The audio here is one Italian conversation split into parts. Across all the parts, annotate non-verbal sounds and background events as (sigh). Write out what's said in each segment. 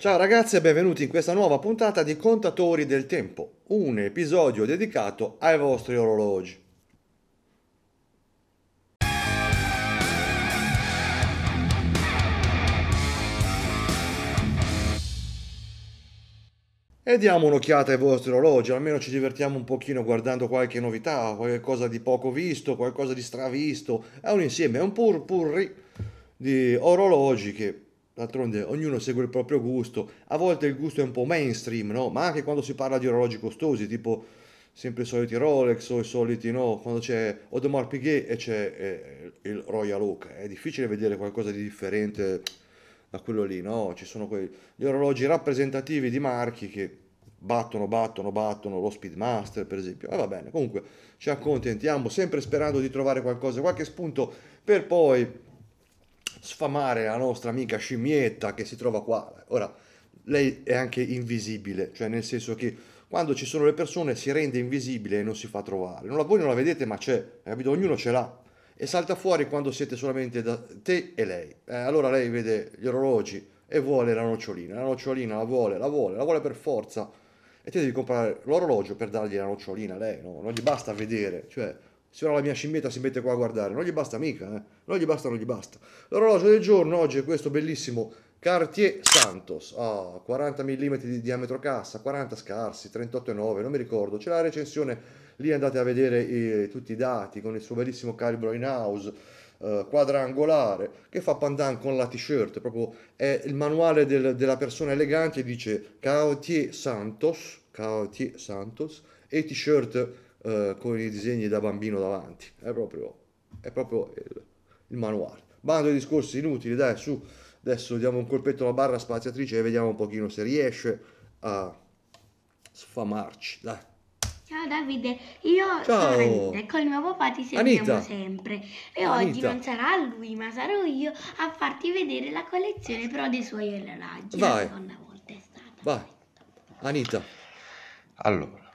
Ciao ragazzi e benvenuti in questa nuova puntata di Contatori del Tempo, un episodio dedicato ai vostri orologi. e diamo un'occhiata ai vostri orologi, almeno ci divertiamo un pochino guardando qualche novità, qualcosa di poco visto, qualcosa di stravisto, è un insieme, è un pur purri di orologi che D'altronde ognuno segue il proprio gusto, a volte il gusto è un po' mainstream, no? Ma anche quando si parla di orologi costosi, tipo sempre i soliti Rolex o i soliti, no? Quando c'è Audemars Piguet e c'è eh, il Royal Oak, è difficile vedere qualcosa di differente da quello lì, no? Ci sono quei, gli orologi rappresentativi di marchi che battono, battono, battono, lo Speedmaster per esempio, e va bene, comunque ci accontentiamo, sempre sperando di trovare qualcosa, qualche spunto per poi sfamare la nostra amica scimmietta che si trova qua. Ora, lei è anche invisibile, cioè nel senso che quando ci sono le persone si rende invisibile e non si fa trovare. Non la, voi non la vedete, ma c'è, capito? ognuno ce l'ha. E salta fuori quando siete solamente da te e lei. Eh, allora lei vede gli orologi e vuole la nocciolina. La nocciolina la vuole, la vuole, la vuole per forza. E te devi comprare l'orologio per dargli la nocciolina a lei, no? Non gli basta vedere, cioè se no la mia scimmietta si mette qua a guardare, non gli basta mica, eh? non gli basta, non gli basta. L'orologio del giorno oggi è questo bellissimo Cartier Santos, oh, 40 mm di diametro cassa, 40 scarsi, 38,9, non mi ricordo, c'è la recensione, lì andate a vedere eh, tutti i dati con il suo bellissimo calibro in house, eh, quadrangolare, che fa pandan con la t-shirt, proprio è il manuale del, della persona elegante, dice Cartier Santos, Cartier Santos e t-shirt eh, con i disegni da bambino davanti, è proprio, è proprio il, il, manuale. Bando ai discorsi inutili, dai su, adesso diamo un colpetto alla barra spaziatrice e vediamo un pochino se riesce a sfamarci, dai. Ciao Davide, io Ciao. sono Anita e il mio papà ti seguiamo sempre. E Anita. oggi non sarà lui, ma sarò io a farti vedere la collezione però dei suoi orologi. Vai. La seconda volta è stata. Vai. Anita. Allora,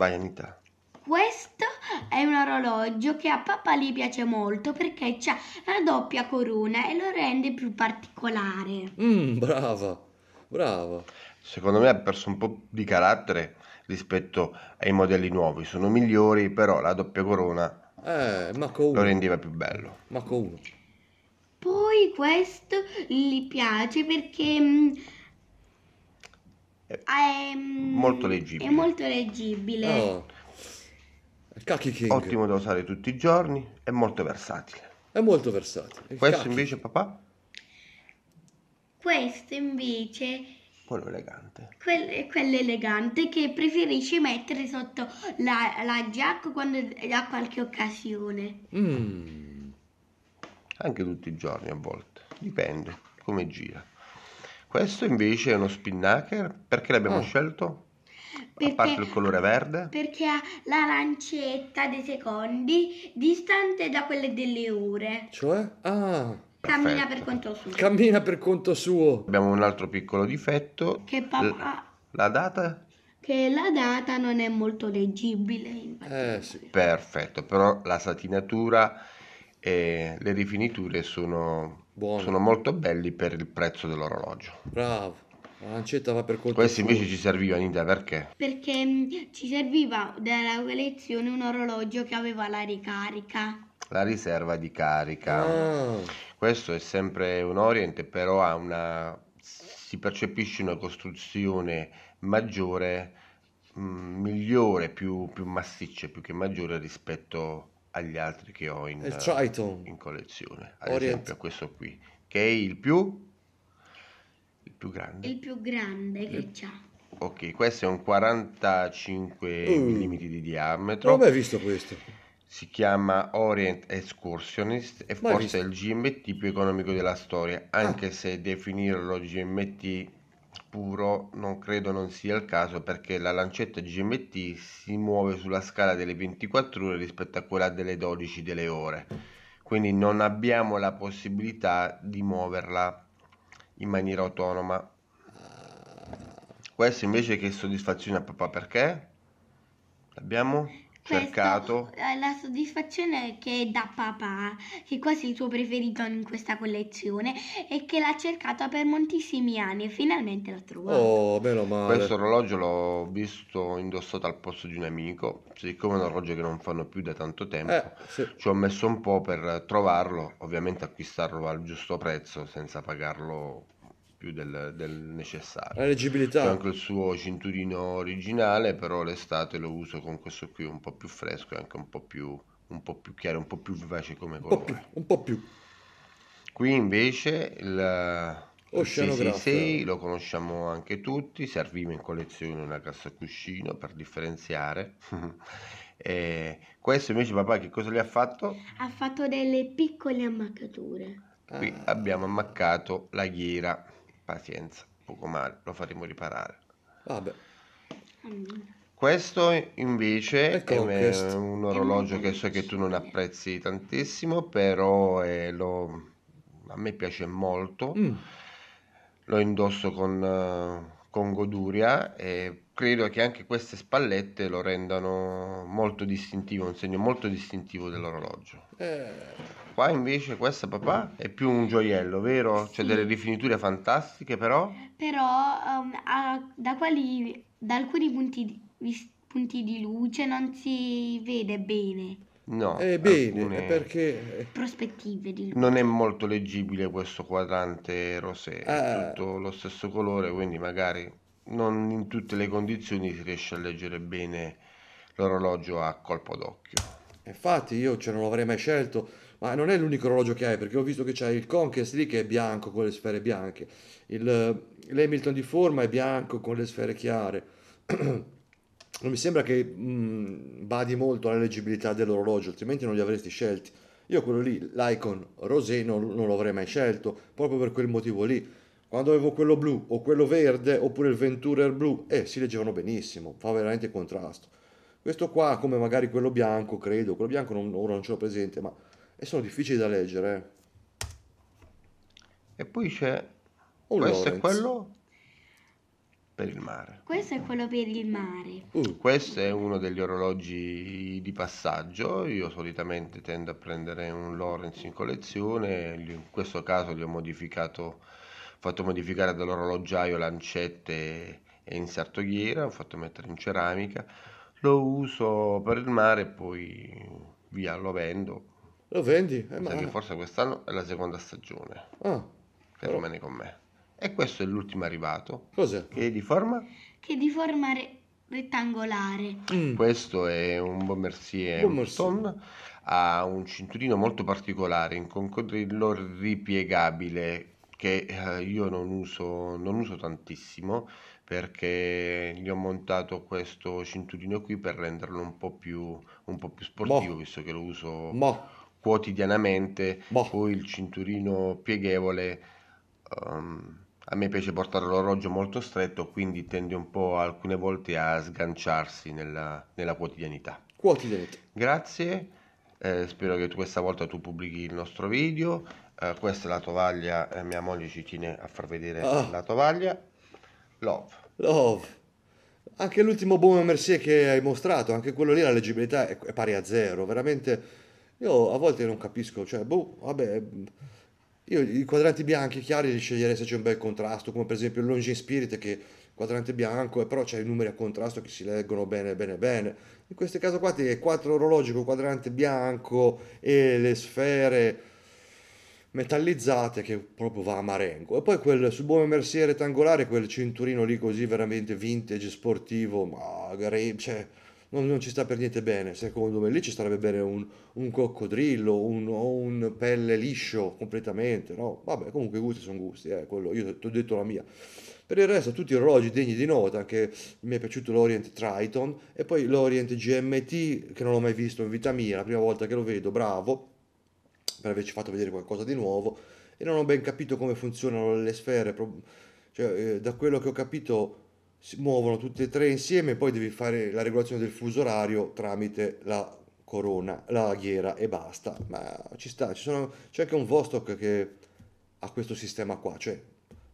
Vai Anita. Questo è un orologio che a papà gli piace molto perché ha la doppia corona e lo rende più particolare. Mm, bravo, brava. Secondo me ha perso un po' di carattere rispetto ai modelli nuovi. Sono migliori, però la doppia corona eh, lo rendeva più bello. Manco uno. Poi questo gli piace perché mm, è, ehm, molto leggibile. È molto leggibile. Oh. Ottimo da usare tutti i giorni, è molto versatile. È molto versatile. Il Questo Kaki. invece, papà? Questo invece quello elegante. Quel, quello elegante che preferisci mettere sotto la, la giacca quando ha qualche occasione. Mm. Anche tutti i giorni a volte, dipende come gira. Questo invece è uno spinnaker, perché l'abbiamo oh. scelto? Perché, a parte il colore eh, verde? Perché ha la lancetta dei secondi distante da quelle delle ore. Cioè? Ah! Cammina Perfetto. per conto suo. Cammina per conto suo. Abbiamo un altro piccolo difetto. Che papà... La data? Che la data non è molto leggibile. Eh, sì. Perfetto, però la satinatura e le rifiniture sono Buono. Sono molto belli per il prezzo dell'orologio. Bravo. L'ancetta va per conto. Questi invece ci serviva Anita perché? Perché mm, ci serviva dalla collezione un orologio che aveva la ricarica. La riserva di carica. Ah. Questo è sempre un Orient, però ha una si percepisce una costruzione maggiore, mh, mm, migliore, più, più massiccia, più che maggiore rispetto agli altri che ho in, in collezione. Ad Orient. esempio questo qui, che è il più... Il più grande. Il più grande che c'ha. Ok, questo è un 45 mm. mm di diametro. Come mai visto questo? Si chiama Orient Excursionist e forse è il GMT più economico della storia, anche ah. se definirlo GMT puro non credo non sia il caso perché la lancetta GMT si muove sulla scala delle 24 ore rispetto a quella delle 12 delle ore quindi non abbiamo la possibilità di muoverla in maniera autonoma questo invece che soddisfazione a papà perché l'abbiamo cercato. Questo, eh, la soddisfazione che è da papà, che quasi il tuo preferito in questa collezione e che l'ha cercata per moltissimi anni e finalmente l'ha trovato. Oh, meno male. Questo orologio l'ho visto indossato al posto di un amico, siccome è un orologio che non fanno più da tanto tempo, eh, sì. ci ho messo un po' per trovarlo, ovviamente acquistarlo al giusto prezzo senza pagarlo più del, del necessario. La leggibilità. C'è anche il suo cinturino originale, però l'estate lo uso con questo qui un po' più fresco e anche un po' più, un po più chiaro, un po' più vivace come un colore. Po più, un po' più. Qui invece il... Oceanografo. Oh, sì, lo conosciamo anche tutti, serviva in collezione una cassa cuscino per differenziare. (laughs) e questo invece papà che cosa gli ha fatto? Ha fatto delle piccole ammaccature. Qui ah. abbiamo ammaccato la ghiera. Pazienza, poco male, lo faremo riparare. Vabbè. Questo invece è questo. un orologio che so che tu non apprezzi tantissimo, però eh, lo, a me piace molto. Mm. Lo indosso con, eh, con goduria e credo che anche queste spallette lo rendano molto distintivo, un segno molto distintivo dell'orologio. Eh. Qua invece questa papà è più un gioiello, vero? C'è sì. delle rifiniture fantastiche però. Però um, ha, da, quali, da, alcuni punti di, punti di, luce non si vede bene. No, eh, bene, perché prospettive di luce. Non è molto leggibile questo quadrante rosé, ah. è tutto lo stesso colore, quindi magari non in tutte le condizioni si riesce a leggere bene l'orologio a colpo d'occhio. Infatti io ce non l'avrei mai scelto ma non è l'unico orologio che hai perché ho visto che c'è il Conquest lì che è bianco con le sfere bianche, il, eh, l'Hamilton di forma è bianco con le sfere chiare. (clears throat) non mi sembra che mh, mm, badi molto alla leggibilità dell'orologio, altrimenti non li avresti scelti. Io quello lì, l'icon rosé, non, non lo avrei mai scelto, proprio per quel motivo lì. Quando avevo quello blu o quello verde oppure il Venturer blu, eh, si leggevano benissimo, fa veramente contrasto. Questo qua, come magari quello bianco, credo, quello bianco non, ora non ce l'ho presente, ma e sono difficili da leggere. Eh. E poi c'è... Oh, questo Lawrence. è quello per il mare. Questo è quello per il mare. Mm. Questo è uno degli orologi di passaggio. Io solitamente tendo a prendere un Lawrence in collezione. In questo caso li ho modificato, fatto modificare dall'orologiaio lancette e insertoghiera. ho fatto mettere in ceramica. Lo uso per il mare e poi via lo vendo lo vendi? Eh, ma... Eh. Forza quest'anno è la seconda stagione. Ah, per rimane con me. E questo è l'ultimo arrivato. Cos'è? Che è di forma? Che è di forma re- rettangolare. Mm. Questo è un Bombersier Hamilton. Ha un cinturino molto particolare in coccodrillo ripiegabile che eh, io non uso, non uso tantissimo perché gli ho montato questo cinturino qui per renderlo un po' più, un po più sportivo, Mo. visto che lo uso Mo quotidianamente, boh. poi il cinturino pieghevole. Um, a me piace portare l'orologio molto stretto, quindi tende un po' alcune volte a sganciarsi nella, nella quotidianità. Quotidianità. Grazie, eh, spero che tu, questa volta tu pubblichi il nostro video. Eh, questa è la tovaglia, eh, mia moglie ci tiene a far vedere oh. la tovaglia. Love. Love. Anche l'ultimo Baume Mercier che hai mostrato, anche quello lì la leggibilità è, è pari a zero, veramente io a volte non capisco, cioè, boh, vabbè, io i quadranti bianchi chiari li sceglierei se c'è un bel contrasto, come per esempio il Longin Spirit che è quadrante bianco però c'è i numeri a contrasto che si leggono bene bene bene. In questo caso qua ti è quattro orologi con quadrante bianco e le sfere metallizzate che proprio va a marengo. E poi quel subuomo mercier rettangolare, quel cinturino lì così veramente vintage, sportivo, ma cioè, non, non, ci sta per niente bene. Secondo me lì ci starebbe bene un, un coccodrillo un, o un pelle liscio completamente, no? Vabbè, comunque i gusti sono gusti, eh, quello, io ti ho detto la mia. Per il resto tutti orologi degni di nota, anche mi è piaciuto l'Orient Triton e poi l'Orient GMT che non l'ho mai visto in vita mia, la prima volta che lo vedo, bravo, per averci fatto vedere qualcosa di nuovo e non ho ben capito come funzionano le sfere, cioè, eh, da quello che ho capito si muovono tutte e tre insieme, poi devi fare la regolazione del fuso orario tramite la corona, la ghiera e basta. Ma ci sta, ci sono, c'è anche un Vostok che ha questo sistema qua, cioè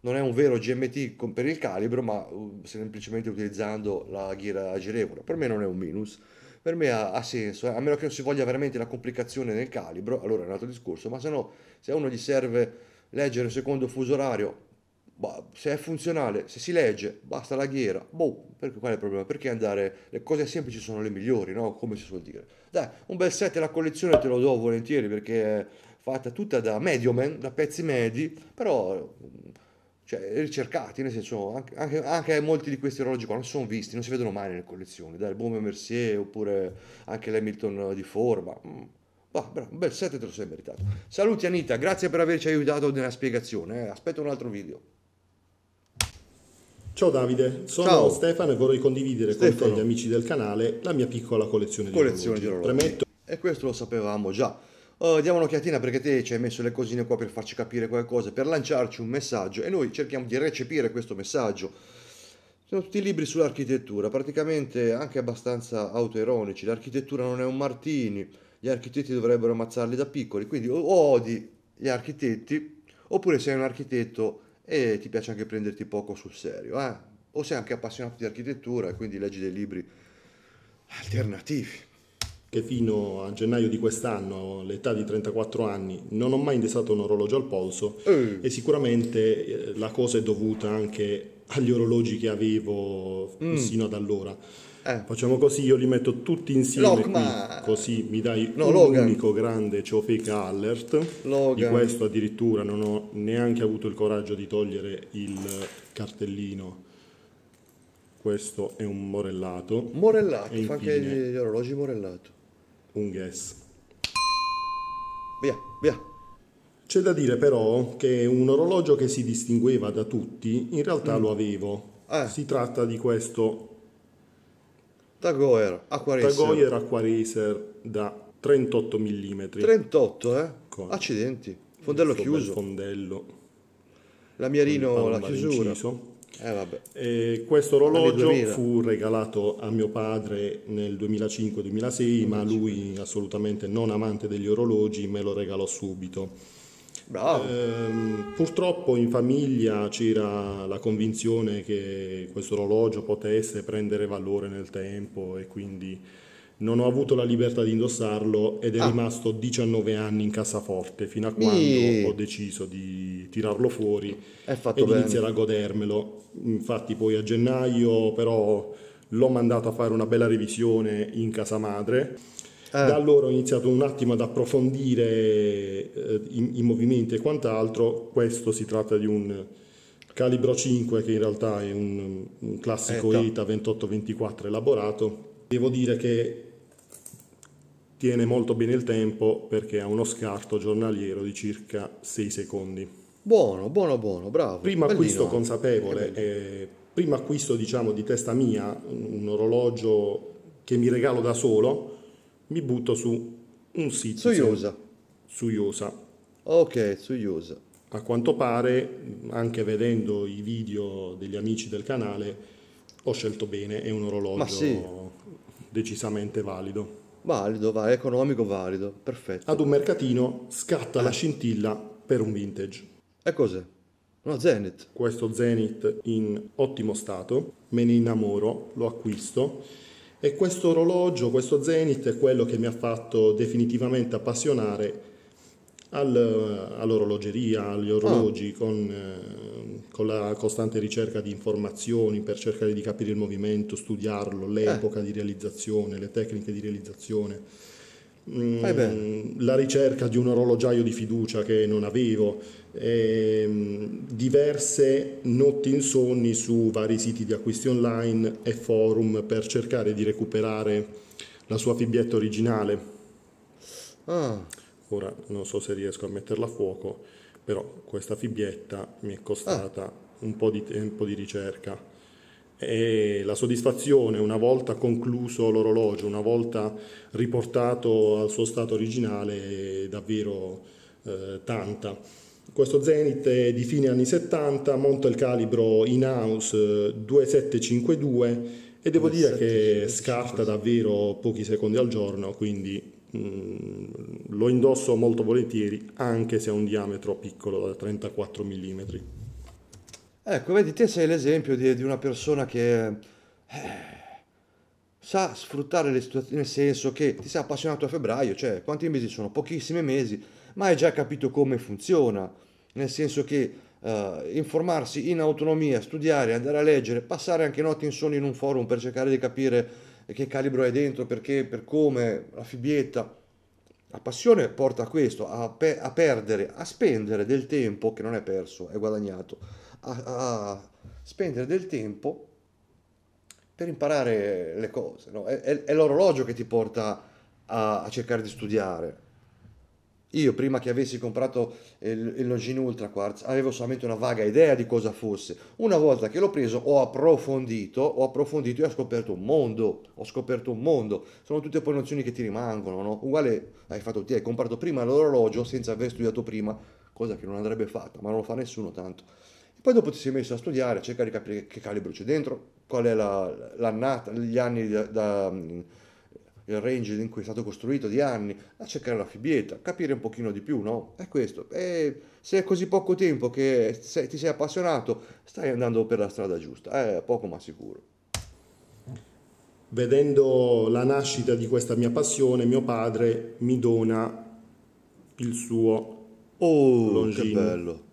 non è un vero GMT per il calibro, ma uh, semplicemente utilizzando la ghiera girevole. Per me non è un minus, per me ha, ha senso, eh? a meno che non si voglia veramente la complicazione nel calibro, allora è un altro discorso, ma se no, se a uno gli serve leggere il secondo fuso orario, Boh, se è funzionale, se si legge, basta la ghiera. Boh, perché qual è il problema? Perché andare. Le cose semplici sono le migliori, no? Come si suol dire. Dai, un bel set la collezione te lo do volentieri perché è fatta tutta da mediomen, da pezzi medi, però cioè, ricercati, nel senso, anche, anche, anche, molti di questi orologi qua non sono visti, non si vedono mai nelle collezioni, dai, il Baume Mercier oppure anche l'Hamilton di forma. Mm. bravo, un bel set te lo sei meritato. Saluti Anita, grazie per averci aiutato nella spiegazione, eh. aspetto un altro video. Ciao Davide, sono Ciao. Stefano e vorrei condividere Stefano. con te gli amici del canale la mia piccola collezione, collezione di orologi. Di orologi. E questo lo sapevamo già. Uh, diamo un'occhiatina perché te ci hai messo le cosine qua per farci capire qualcosa, per lanciarci un messaggio e noi cerchiamo di recepire questo messaggio. Sono tutti libri sull'architettura, praticamente anche abbastanza autoironici. L'architettura non è un Martini, gli architetti dovrebbero ammazzarli da piccoli, quindi o odi gli architetti oppure sei un architetto e ti piace anche prenderti poco sul serio, eh? o sei anche appassionato di architettura e quindi leggi dei libri alternativi. Che fino a gennaio di quest'anno, all'età di 34 anni, non ho mai indossato un orologio al polso eh. e sicuramente eh, la cosa è dovuta anche agli orologi che avevo mm. sino ad allora eh. Facciamo così, io li metto tutti insieme Lockman. qui, così mi dai no, un grande ciofeca alert. Logan. Di questo addirittura non ho neanche avuto il coraggio di togliere il cartellino. Questo è un morellato. Morellato, e fa anche gli orologi morellato. Un guess. Via, via. C'è da dire però che un orologio che si distingueva da tutti, in realtà mm. lo avevo. Eh. Si tratta di questo Tagoer Aquaracer. Tagoer Aquaracer da 38 mm. 38, eh? Con Accidenti. Fondello chiuso. Fondello. Lamierino la chiusura. Inciso. Eh, eh, questo orologio fu regalato a mio padre nel 2005-2006, ma lui assolutamente non amante degli orologi me lo regalò subito. Ehm, purtroppo in famiglia c'era la convinzione che questo orologio potesse prendere valore nel tempo e quindi non ho avuto la libertà di indossarlo ed è ah. rimasto 19 anni in cassaforte fino a quando Mi... ho deciso di tirarlo fuori e iniziare a godermelo. Infatti poi a gennaio però l'ho mandato a fare una bella revisione in casa madre eh. Da allora ho iniziato un attimo ad approfondire eh, i, i, movimenti e quant'altro. Questo si tratta di un calibro 5 che in realtà è un, un classico ETA ecco. 2824 elaborato. Devo dire che tiene molto bene il tempo perché ha uno scarto giornaliero di circa 6 secondi. Buono, buono, buono, bravo. Primo Bellino. acquisto consapevole, eh, primo acquisto diciamo di testa mia, un orologio che mi regalo da solo, mi butto su un sito. Suiosa. Suiosa. Ok, Suiosa. A quanto pare, anche vedendo i video degli amici del canale, ho scelto bene, è un orologio sì. decisamente valido. Valido, va, economico, valido, perfetto. Ad un mercatino scatta la eh. scintilla per un vintage. E cos'è? No, Zenith. Questo Zenith in ottimo stato, me ne innamoro, lo acquisto e questo orologio, questo Zenith, è quello che mi ha fatto definitivamente appassionare al, all'orologeria, agli orologi, ah. con, eh, con, la costante ricerca di informazioni per cercare di capire il movimento, studiarlo, eh. l'epoca eh. di realizzazione, le tecniche di realizzazione mh, mm, eh la ricerca di un orologiaio di fiducia che non avevo, ehm, diverse notti insonni su vari siti di acquisti online e forum per cercare di recuperare la sua fibbietta originale. Ah. Ora non so se riesco a metterla a fuoco, però questa fibbietta mi è costata ah. un po' di tempo di ricerca e la soddisfazione una volta concluso l'orologio, una volta riportato al suo stato originale è davvero eh, tanta. Questo Zenith è di fine anni 70, monta il calibro in-house 2752 eh, e devo dire che scarta davvero pochi secondi al giorno, quindi mh, mm, lo indosso molto volentieri anche se ha un diametro piccolo da 34 mm. Ecco, vedi, te sei l'esempio di, di una persona che eh, sa sfruttare le situazioni, nel senso che ti sei appassionato a febbraio, cioè quanti mesi sono? Pochissimi mesi, ma hai già capito come funziona, nel senso che eh, informarsi in autonomia, studiare, andare a leggere, passare anche notti insonni in un forum per cercare di capire che calibro hai dentro, perché, per come, la fibbietta, La passione porta a questo, a, pe- a perdere, a spendere del tempo che non è perso, è guadagnato a, a spendere del tempo per imparare le cose. No? È, è, è, l'orologio che ti porta a, a, cercare di studiare. Io prima che avessi comprato il, il Longines Ultra Quartz avevo solamente una vaga idea di cosa fosse. Una volta che l'ho preso ho approfondito, ho approfondito e ho scoperto un mondo, ho scoperto un mondo. Sono tutte poi nozioni che ti rimangono, no? Uguale hai fatto te, hai comprato prima l'orologio senza aver studiato prima, cosa che non andrebbe fatta, ma non lo fa nessuno tanto. Poi dopo ti sei messo a studiare, a cercare di capire che calibro c'è dentro, qual è la, l'annata, gli anni da, da, il range in cui è stato costruito di anni, a cercare la fibietta, capire un pochino di più, no? È questo. E se è così poco tempo che sei, ti sei appassionato, stai andando per la strada giusta, è eh, poco ma sicuro. Vedendo la nascita di questa mia passione, mio padre mi dona il suo Oh, Longino. che bello!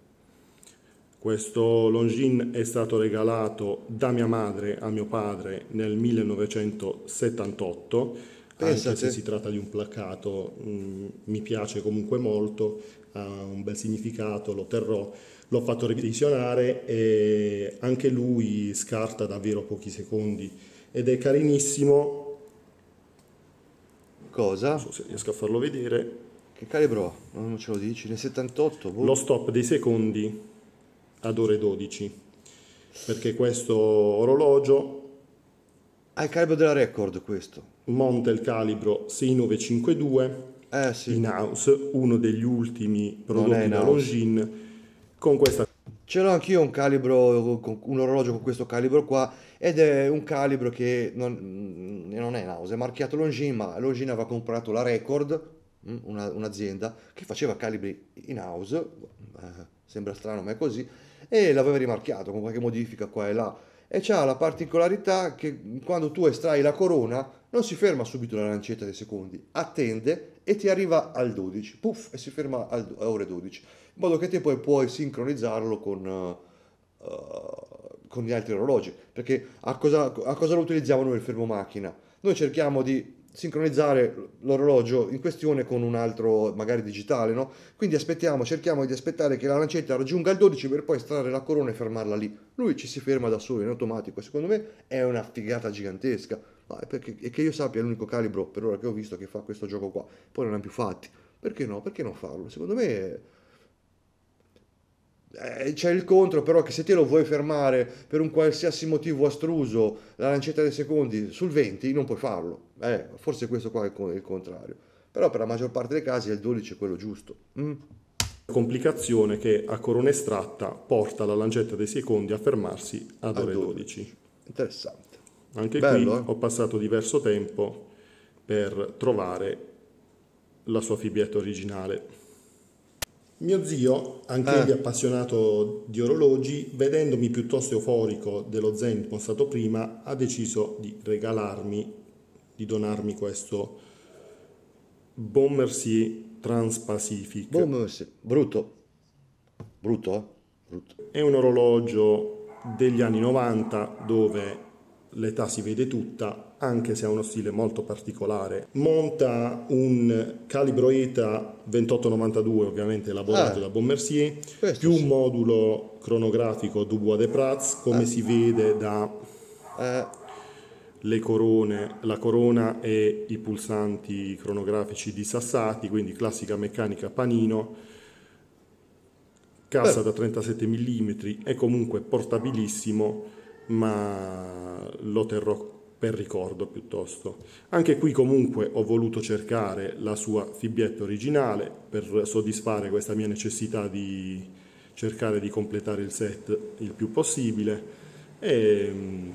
Questo longin è stato regalato da mia madre a mio padre nel 1978, Pensate. anche se si tratta di un placcato, mh, mm, mi piace comunque molto, ha un bel significato, lo terrò. L'ho fatto revisionare e anche lui scarta davvero pochi secondi ed è carinissimo. Cosa? Non so se riesco a farlo vedere. Che calibro? Non ce lo dici? Nel 78? Boh. Lo stop dei secondi ad ore 12 perché questo orologio ha ah, il calibro della record questo monta il calibro 6952 eh, sì. in house uno degli ultimi prodotti da Longin con questa ce l'ho anch'io un calibro un orologio con questo calibro qua ed è un calibro che non, mm, non è in house è marchiato Longin ma Longin aveva comprato la record mm, un'azienda che faceva calibri in house eh, sembra strano ma è così e l'aveva rimarchiato con qualche modifica qua e là. E c'ha la particolarità che quando tu estrai la corona non si ferma subito la lancetta dei secondi, attende e ti arriva al 12, puff, e si ferma al, a ore 12, in modo che te poi puoi sincronizzarlo con, uh, con gli altri orologi. Perché a cosa, a cosa lo utilizziamo noi il fermo macchina? Noi cerchiamo di sincronizzare l'orologio in questione con un altro magari digitale no? quindi aspettiamo cerchiamo di aspettare che la lancetta raggiunga il 12 per poi estrarre la corona e fermarla lì lui ci si ferma da solo in automatico secondo me è una figata gigantesca ma ah, perché, e che io sappia è l'unico calibro per ora che ho visto che fa questo gioco qua poi non ne ha più fatti perché no perché non farlo secondo me è... Eh, c'è il contro però che se te lo vuoi fermare per un qualsiasi motivo astruso la lancetta dei secondi sul 20 non puoi farlo. Eh, forse questo qua è il contrario. Però per la maggior parte dei casi è il 12 è quello giusto. Mm. Complicazione che a corona estratta porta la lancetta dei secondi a fermarsi ad, ad ore 12. 12. Interessante. Anche Bello, qui eh? ho passato diverso tempo per trovare la sua fibietta originale. Mio zio, anche eh. lui appassionato di orologi, vedendomi piuttosto euforico dello Zen mostrato prima, ha deciso di regalarmi, di donarmi questo Bon Merci Transpacific. Bon Merci, brutto, brutto, eh? brutto. È un orologio degli anni 90 dove l'età si vede tutta, anche se ha uno stile molto particolare. Monta un calibro ETA 2892, ovviamente elaborato ah, da Bommercier, più sì. un modulo cronografico Dubois de Prats, come ah. si vede da... Eh le corone, la corona e i pulsanti cronografici di Sassati, quindi classica meccanica panino, cassa da 37 mm, è comunque portabilissimo ma lo terrò per ricordo piuttosto. Anche qui comunque ho voluto cercare la sua fibbietta originale per soddisfare questa mia necessità di cercare di completare il set il più possibile e ehm,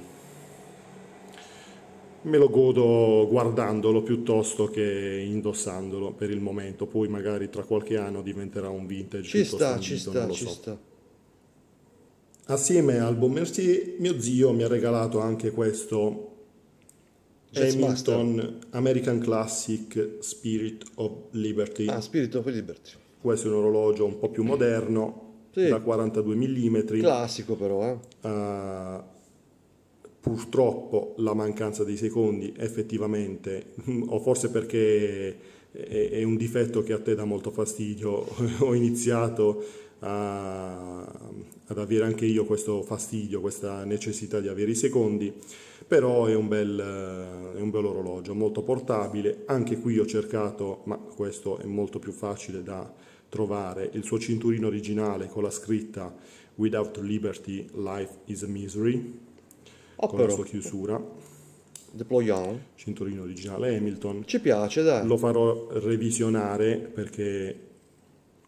me lo godo guardandolo piuttosto che indossandolo per il momento, poi magari tra qualche anno diventerà un vintage. Ci sta, vinto, ci sta, ci so. sta. Assieme al Bon Mercier, mio zio mi ha regalato anche questo Jazz Hamilton Master. American Classic Spirit of Liberty. Ah, Spirit of Liberty. Questo è un orologio un po' più moderno, sì. da 42 mm. Classico però, eh. Uh, purtroppo la mancanza dei secondi effettivamente, o forse perché è, è un difetto che a te dà molto fastidio, (laughs) ho iniziato a, ad avere anche io questo fastidio, questa necessità di avere i secondi, però è un, bel, è un bel orologio, molto portabile, anche qui ho cercato, ma questo è molto più facile da trovare, il suo cinturino originale con la scritta Without Liberty Life is a Misery, oh, con però. la sua chiusura. Deployant. Cinturino originale Hamilton. Ci piace, dai. Lo farò revisionare perché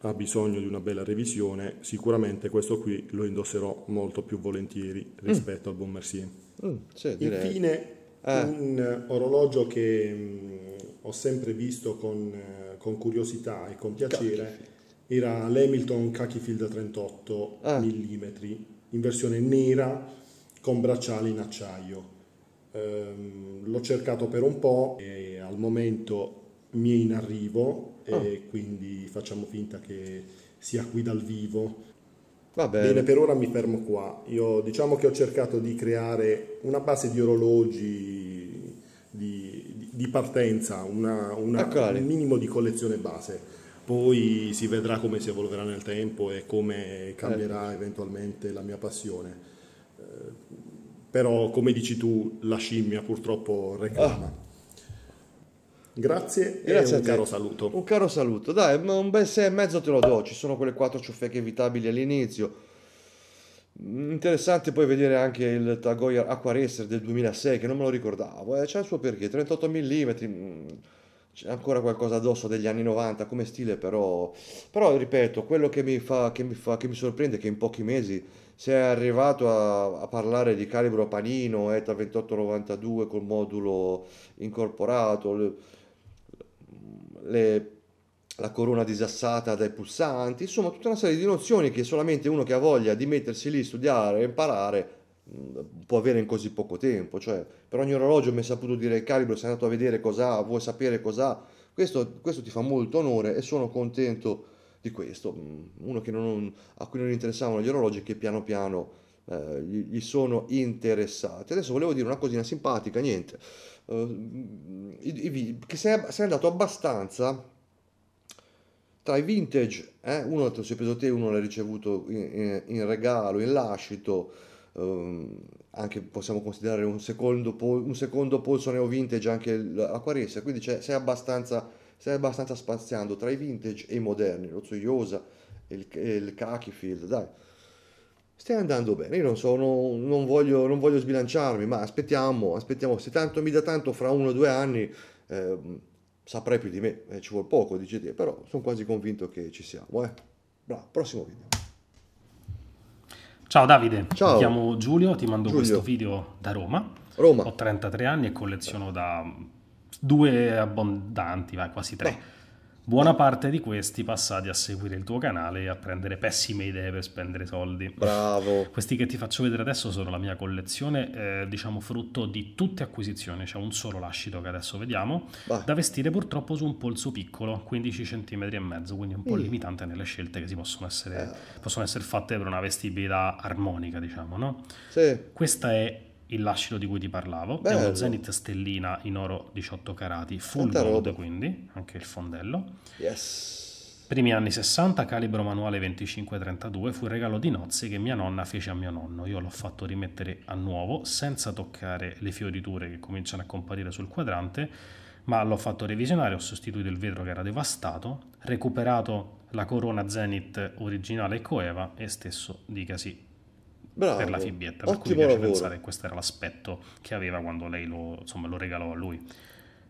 ha bisogno di una bella revisione, sicuramente questo qui lo indosserò molto più volentieri rispetto mm. al Bon Mercier. Mm, cioè, direi... Infine, ah. un orologio che mh, mm, ho sempre visto con, eh, con, curiosità e con piacere Cachifield. era l'Hamilton Cachifield 38 ah. mm in versione nera con bracciale in acciaio. Ehm, l'ho cercato per un po' e al momento mi è in arrivo e oh. quindi facciamo finta che sia qui dal vivo. Va bene. bene. per ora mi fermo qua. Io diciamo che ho cercato di creare una base di orologi di, di partenza, una, una, ah, un minimo di collezione base. Poi si vedrà come si evolverà nel tempo e come cambierà eh. eventualmente la mia passione. Eh, però, come dici tu, la scimmia purtroppo reclama. Ah. Grazie, Grazie e un caro saluto. Un caro saluto, dai, un bel 6 e mezzo te lo do, ci sono quelle quattro ciuffeche evitabili all'inizio. Mm, interessante poi vedere anche il Tagoyer Aqua Racer del 2006 che non me lo ricordavo, eh, c'è il suo perché, 38 mm, c'è ancora qualcosa addosso degli anni 90 come stile però, però ripeto, quello che mi, fa, che mi, fa, che mi sorprende è che in pochi mesi si è arrivato a, a, parlare di calibro panino ETA 2892 col modulo incorporato le, la corona disassata dai pulsanti, insomma tutta una serie di nozioni che solamente uno che ha voglia di mettersi lì, studiare, e imparare, mm, può avere in così poco tempo. Cioè, per ogni orologio mi è saputo dire il calibro, sei andato a vedere cosa vuoi sapere cosa questo, questo, ti fa molto onore e sono contento di questo. Mm, uno non, a cui non interessavano gli orologi che piano piano eh, gli sono interessati. Adesso volevo dire una cosina simpatica, niente, uh, i, i, che sei, sei andato abbastanza tra i vintage, eh, uno si è preso te, uno l'hai ricevuto in, in, in regalo, in lascito, ehm, anche possiamo considerare un secondo, pol, un secondo polso neo vintage anche la Quaresia, quindi sei abbastanza, sei, abbastanza, spaziando tra i vintage e i moderni, lo Zoyosa il, e il Kakifield, dai stai andando bene. Io non, so, non, voglio, non voglio, sbilanciarmi, ma aspettiamo, aspettiamo, se tanto mi dà tanto fra uno o due anni eh, saprai più di me, eh, ci vuole poco, dici te, però sono quasi convinto che ci siamo. Eh. Bravo, prossimo video. Ciao Davide, Ciao. mi chiamo Giulio, ti mando Giulio. questo video da Roma. Roma. Ho 33 anni e colleziono da due abbondanti, vai, quasi tre. No buona parte di questi passati a seguire il tuo canale e a prendere pessime idee per spendere soldi. Bravo. (laughs) Questi che ti faccio vedere adesso sono la mia collezione, eh, diciamo frutto di tutte acquisizioni, c'è un solo lascito che adesso vediamo, Vai. da vestire purtroppo su un polso piccolo, 15 cm e mezzo, quindi un po' mm. limitante nelle scelte che si possono essere, eh. possono essere fatte per una vestibilità armonica, diciamo, no? Sì. Questa è il lascito di cui ti parlavo, è uno Zenith Stellina in oro 18 carati, full Tanta gold quindi, anche il fondello. Yes. Primi anni 60, calibro manuale 25-32, fu il regalo di nozze che mia nonna fece a mio nonno. Io l'ho fatto rimettere a nuovo, senza toccare le fioriture che cominciano a comparire sul quadrante, ma l'ho fatto revisionare, ho sostituito il vetro che era devastato, recuperato la corona Zenith originale coeva e stesso dicasi Bravo, per la Fibietta. Per cui mi piace lavoro. pensare che questo era l'aspetto che aveva quando lei lo, insomma, lo regalò a lui.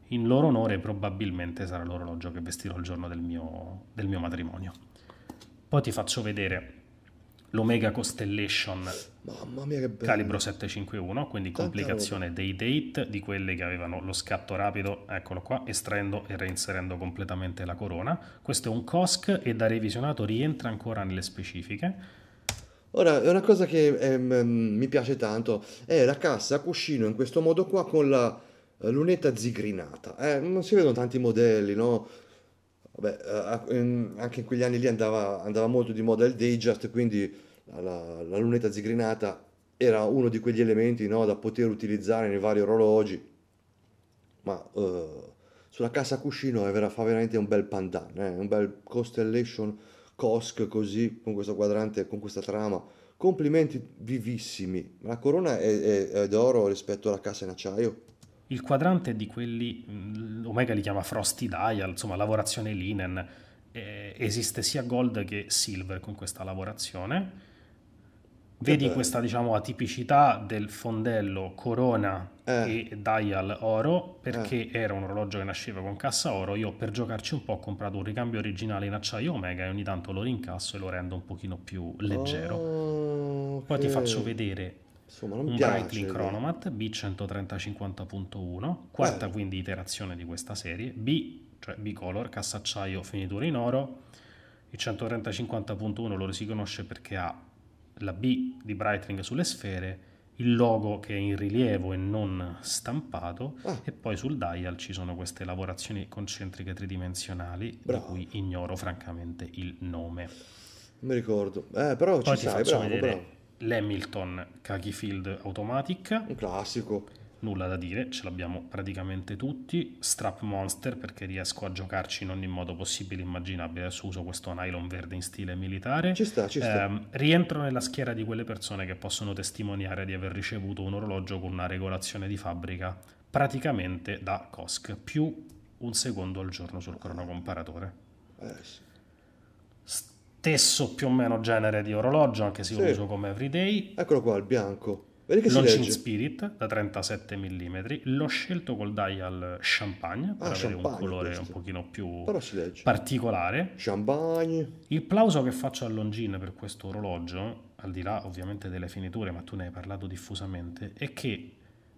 In loro onore probabilmente sarà l'orologio che vestirò il giorno del mio, del mio matrimonio. Poi ti faccio vedere l'Omega Constellation calibro 751, quindi Tanta complicazione roba. dei date di quelle che avevano lo scatto rapido, eccolo qua, estraendo e reinserendo completamente la corona. Questo è un COSC e da revisionato rientra ancora nelle specifiche. Ora, è una cosa che eh, mi piace tanto, è la cassa a cuscino in questo modo qua con la eh, lunetta zigrinata. Eh, non mm, si vedono tanti modelli, no? Vabbè, eh, anche in quegli anni lì andava, andava molto di moda il Dayjust, quindi la, la, lunetta zigrinata era uno di quegli elementi no, da poter utilizzare nei vari orologi, ma eh, sulla cassa a cuscino vera, fa veramente un bel pandan, eh, un bel Constellation Kosk così, con questo quadrante, con questa trama. Complimenti vivissimi. La corona è, è, è d'oro rispetto alla cassa in acciaio. Il quadrante è di quelli, mm, Omega li chiama Frosty Dial, insomma lavorazione linen. Eh, esiste sia gold che silver con questa lavorazione Vedi Vabbè. questa diciamo, atipicità del fondello Corona eh. e Dial Oro perché eh. era un orologio che nasceva con cassa oro. Io per giocarci un po' ho comprato un ricambio originale in acciaio Omega e ogni tanto lo rincasso e lo rendo un pochino più leggero. Oh, ah, okay. Poi ti faccio vedere Insomma, un piace, Breitling eh. Chronomat B13050.1, quarta quindi iterazione di questa serie, B, cioè B-Color, cassa acciaio finitura in oro. Il 13050.1 lo si conosce perché ha la B di Brightring sulle sfere, il logo che è in rilievo e non stampato ah. e poi sul dial ci sono queste lavorazioni concentriche tridimensionali bravo. di cui ignoro francamente il nome. Non mi ricordo, eh, però poi ci sai, bravo, bravo. L'Hamilton Kaki Field Automatic. Un classico nulla da dire, ce l'abbiamo praticamente tutti. Strap Monster perché riesco a giocarci in ogni modo possibile immaginabile. Adesso uso questo nylon verde in stile militare. Ci sta, ci sta. Eh, rientro nella schiera di quelle persone che possono testimoniare di aver ricevuto un orologio con una regolazione di fabbrica praticamente da COSC, più un secondo al giorno sul cronocomparatore. Eh sì stesso più o meno genere di orologio, anche se sì. lo uso come everyday. Eccolo qua, il bianco. Launching Spirit da 37 mm, l'ho scelto col dial champagne per ah, avere champagne un colore questo. un pochino più particolare. Champagne. Il plauso che faccio a Longines per questo orologio, al di là ovviamente delle finiture, ma tu ne hai parlato diffusamente, è che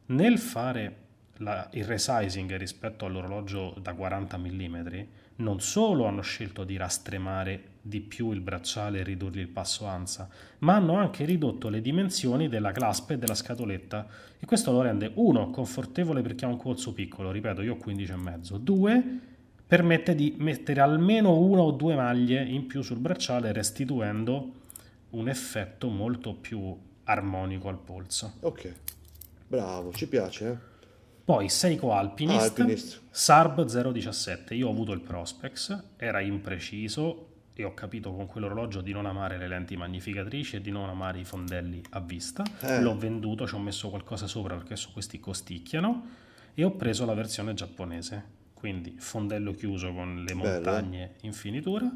nel fare la, il resizing rispetto all'orologio da 40 mm, non solo hanno scelto di rastremare di più il bracciale e ridurgli il passo ansa, ma hanno anche ridotto le dimensioni della claspa e della scatoletta e questo lo rende uno confortevole perché ha un corso piccolo, ripeto, io ho 15,5, 2 permette di mettere almeno una o due maglie in più sul bracciale restituendo un effetto molto più armonico al polso. Ok. Bravo, ci piace, eh? Poi Seiko Alpinist, ah, Alpinist, Sarb 017. Io ho avuto il Prospex, era impreciso, e ho capito con quell'orologio di non amare le lenti magnificatrici e di non amare i fondelli a vista. Eh. L'ho venduto, ci ho messo qualcosa sopra perché su questi costicchiano e ho preso la versione giapponese. Quindi fondello chiuso con le eh. montagne Bello. in finitura,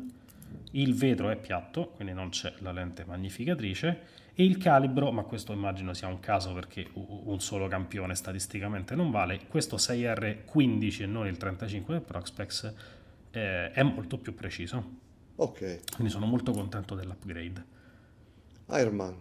il vetro è piatto, quindi non c'è la lente magnificatrice e il calibro, ma questo immagino sia un caso perché un solo campione statisticamente non vale, questo 6R15 e non il 35 del Proxpex eh, è molto più preciso. Ok. Quindi sono molto contento dell'upgrade. Ironman.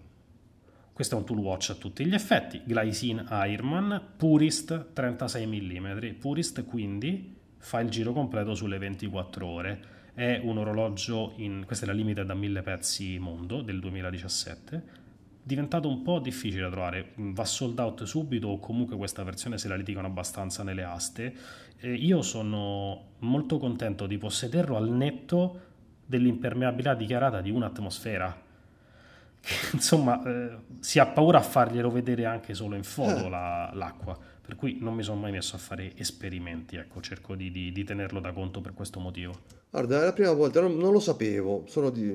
Questo è un tool watch a tutti gli effetti, Glycine Ironman, Purist 36 mm. Purist quindi fa il giro completo sulle 24 ore. È un orologio, in, questa è la limite da mille pezzi mondo del 2017, diventato un po' difficile da trovare, va sold out subito o comunque questa versione se la litigano abbastanza nelle aste. E io sono molto contento di possederlo al netto dell'impermeabilità dichiarata di un'atmosfera. Che, (laughs) insomma, eh, si ha paura a farglielo vedere anche solo in foto eh. la, l'acqua, per cui non mi sono mai messo a fare esperimenti, ecco, cerco di, di, di tenerlo da conto per questo motivo. Guarda, è la prima volta, non, non lo sapevo, sono di, mh,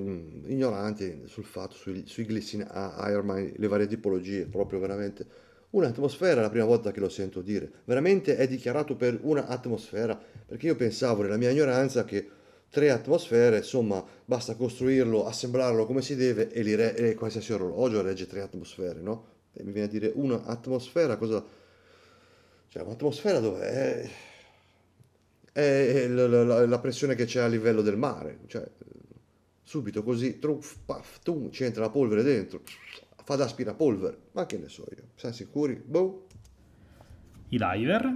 mm, ignorante sul fatto, sui, sui glissini ah, Ironman, le varie tipologie, proprio veramente un'atmosfera è la prima volta che lo sento dire. Veramente è dichiarato per un'atmosfera, perché io pensavo nella mia ignoranza che tre atmosfere, insomma basta costruirlo, assemblarlo come si deve e, re- e qualsiasi orologio regge tre atmosfere, no? E mi viene a dire un'atmosfera, cosa... Cioè un'atmosfera dove È la, pressione che c'è a livello del mare, cioè subito così, truff, paf, tum, ci la polvere dentro, fa da aspirapolvere, ma che ne so io, siamo sicuri? Boh. I diver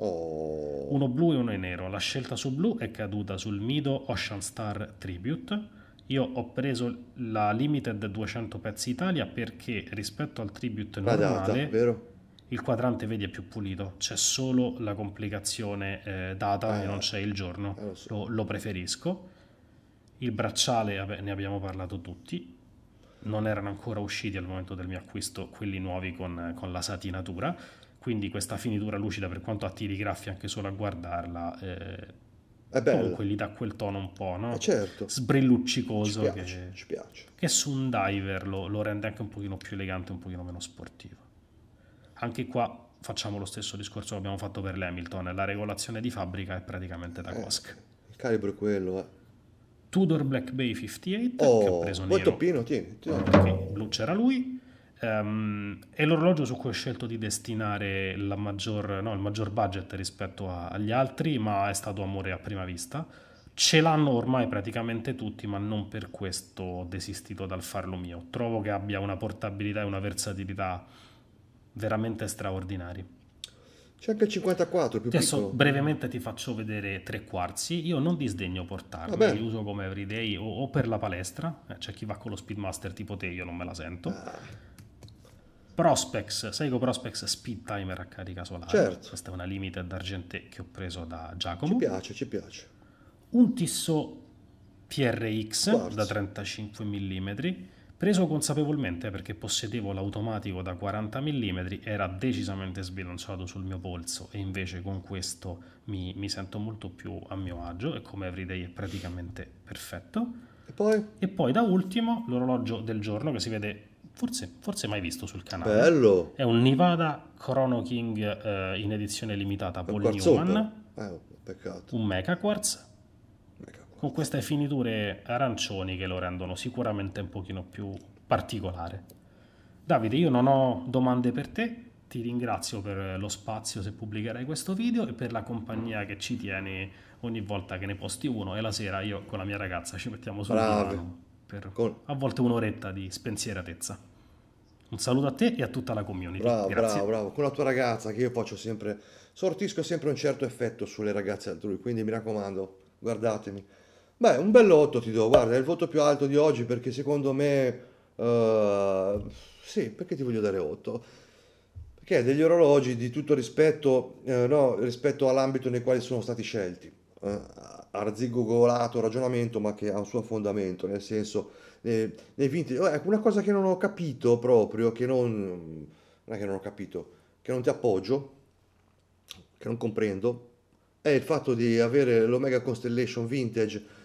Oh. Uno blu e uno nero. La scelta su blu è caduta sul Mido Ocean Star Tribute. Io ho preso la Limited 200 pezzi Italia perché rispetto al Tribute normale... Data, vero? il quadrante vedi è più pulito, c'è solo la complicazione eh, data eh, e non c'è il giorno, eh, lo, so. lo, lo, preferisco. Il bracciale, vabbè, ne abbiamo parlato tutti, non erano ancora usciti al momento del mio acquisto quelli nuovi con, con la satinatura quindi questa finitura lucida per quanto attiri i graffi anche solo a guardarla eh, è bella. comunque gli dà quel tono un po' no? Eh, certo. sbrilluccicoso ci piace, che, ci piace. che su un diver lo, lo, rende anche un pochino più elegante un pochino meno sportivo anche qua facciamo lo stesso discorso che abbiamo fatto per l'Hamilton la regolazione di fabbrica è praticamente da eh, il calibro è quello eh. Tudor Black Bay 58 oh, che ho preso nero toppino, tieni, tieni. Okay, blu c'era lui Um, ehm, è l'orologio su cui ho scelto di destinare maggior, no, il maggior budget rispetto a, agli altri, ma è stato amore a prima vista. Ce l'hanno ormai praticamente tutti, ma non per questo ho desistito dal farlo mio. Trovo che abbia una portabilità e una versatilità veramente straordinari. C'è anche il 54 più Adesso piccolo. brevemente ti faccio vedere tre quarzi. Io non disdegno portarli, Vabbè. li uso come everyday o, o per la palestra. Eh, c'è chi va con lo Speedmaster tipo te, io non me la sento. Ah Prospex, Seiko Prospex Speed Timer a carica solare. Certo. Questa è una limited argente che ho preso da Giacomo. Ci piace, ci piace. Un tisso TRX Quarzo. da 35 mm, preso consapevolmente perché possedevo l'automatico da 40 mm, era decisamente sbilanciato sul mio polso e invece con questo mi, mi sento molto più a mio agio e come everyday è praticamente perfetto. E poi? E poi da ultimo l'orologio del giorno che si vede forse, forse mai visto sul canale. Bello! È un Nevada Chrono King eh, in edizione limitata Paul Quartz Newman. Eh, oh, peccato. Un Mecha Quartz. Con queste finiture arancioni che lo rendono sicuramente un pochino più particolare. Davide, io non ho domande per te, ti ringrazio per lo spazio se pubblicherai questo video e per la compagnia che ci tieni ogni volta che ne posti uno e la sera io con la mia ragazza ci mettiamo sul Brave. divano per a volte un'oretta di spensieratezza. Un saluto a te e a tutta la community. Bravo, Grazie. bravo, bravo. Con la tua ragazza che io faccio sempre, sortisco sempre un certo effetto sulle ragazze altrui, quindi mi raccomando, guardatemi. Beh, un bell'otto ti do, guarda, è il voto più alto di oggi perché secondo me... Uh, sì, perché ti voglio dare 8? Perché degli orologi di tutto rispetto, eh, no, rispetto all'ambito nei quali sono stati scelti. Eh, arzigogolato ragionamento, ma che ha un suo fondamento, nel senso eh, nei vintage. Oh, ecco, una cosa che non ho capito proprio, che non, non è che non ho capito, che non ti appoggio, che non comprendo, è il fatto di avere l'Omega Constellation Vintage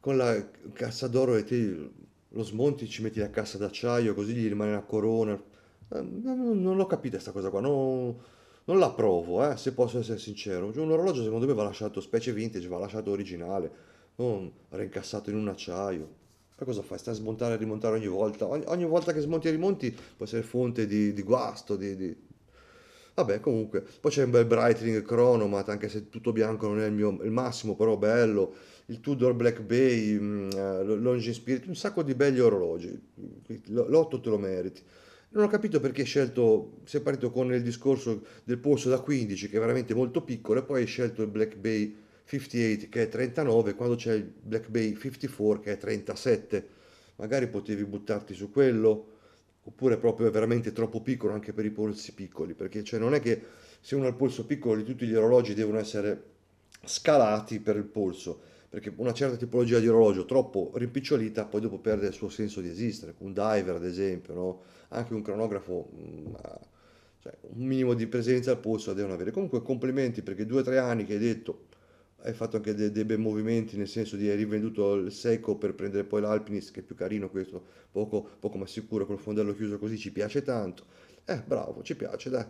con la cassa d'oro e te lo smonti, ci metti la cassa d'acciaio, così gli rimane la corona. Eh, non l'ho capita questa cosa qua, non, non la provo, eh, se posso essere sincero. Cioè, un orologio secondo me va lasciato specie vintage, va lasciato originale, non reincassato in un acciaio. Poi cosa fai? Stai a smontare e rimontare ogni volta. Ogni, ogni, volta che smonti e rimonti può essere fonte di, di guasto, di, di... Vabbè, comunque. Poi c'è un bel brightening cronomat, anche se tutto bianco non è il, mio, il massimo, però bello. Il Tudor Black Bay, mm, eh, l'Ongin Spirit, un sacco di belli orologi. L'otto te lo meriti. Non ho capito perché hai scelto, sei partito con il discorso del polso da 15, che è veramente molto piccolo, e poi hai scelto il Black Bay 58 che è 39, quando c'è il Black Bay 54 che è 37, magari potevi buttarti su quello, oppure proprio è veramente troppo piccolo anche per i polsi piccoli, perché cioè non è che se uno ha il polso piccolo tutti gli orologi devono essere scalati per il polso, perché una certa tipologia di orologio troppo rimpicciolita poi dopo perde il suo senso di esistere, un diver ad esempio, no? anche un cronografo, mm, ah, cioè un minimo di presenza al polso la devono avere. Comunque complimenti perché due o tre anni che hai detto hai fatto anche dei, dei bei movimenti, nel senso di hai rivenduto il secco per prendere poi l'Alpinis, che è più carino questo, poco, poco ma sicuro, col fondello chiuso così ci piace tanto. Eh, bravo, ci piace, dai.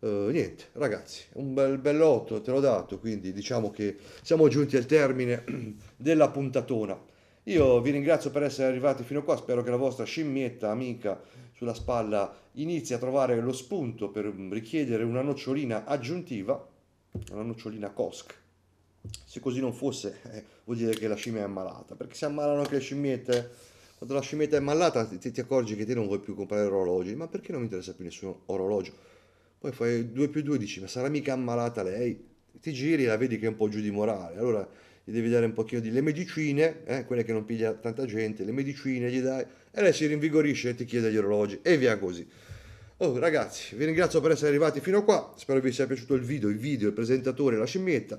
Uh, niente, ragazzi, un bel bellotto te l'ho dato, quindi diciamo che siamo giunti al termine (clears throat) della puntatona. Io vi ringrazio per essere arrivati fino a qua, spero che la vostra scimmietta amica sulla spalla inizi a trovare lo spunto per richiedere una nocciolina aggiuntiva, una nocciolina COSC se così non fosse, eh, vuol dire che la scimmia è ammalata, perché si ammalano anche le scimmiette. Quando la scimmietta è ammalata ti, ti accorgi che te non vuoi più comprare orologi, ma perché non mi interessa più nessun orologio? Poi fai 2 più 2 dici, ma sarà mica ammalata lei? Ti giri e la vedi che è un po' giù di morale, allora gli devi dare un pochino di... le medicine, eh, quelle che non piglia tanta gente, le medicine gli dai, e lei si rinvigorisce e ti chiede gli orologi, e via così. Oh, ragazzi, vi ringrazio per essere arrivati fino a qua. Spero vi sia piaciuto il video, il video, il presentatore, la scimmietta